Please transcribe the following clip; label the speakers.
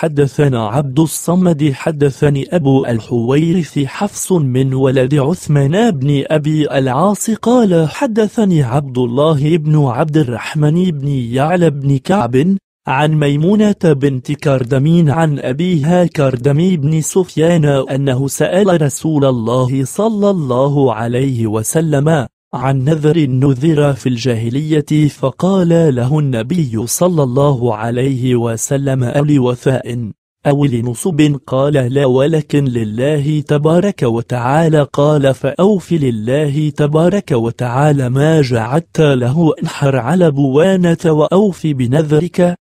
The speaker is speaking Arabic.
Speaker 1: حدثنا عبد الصمد حدثني أبو الحويرث حفص من ولد عثمان بن أبي العاص قال حدثني عبد الله بن عبد الرحمن بن يعلى بن كعب عن ميمونة بنت كردمين عن أبيها كردمي بن سفيان أنه سأل رسول الله صلى الله عليه وسلم عن نذر نذر في الجاهلية فقال له النبي صلى الله عليه وسلم ألي وفاء أو لنصب قال لا ولكن لله تبارك وتعالى قال فأوف لله تبارك وتعالى ما جعلت له انحر على بوانة وأوف بنذرك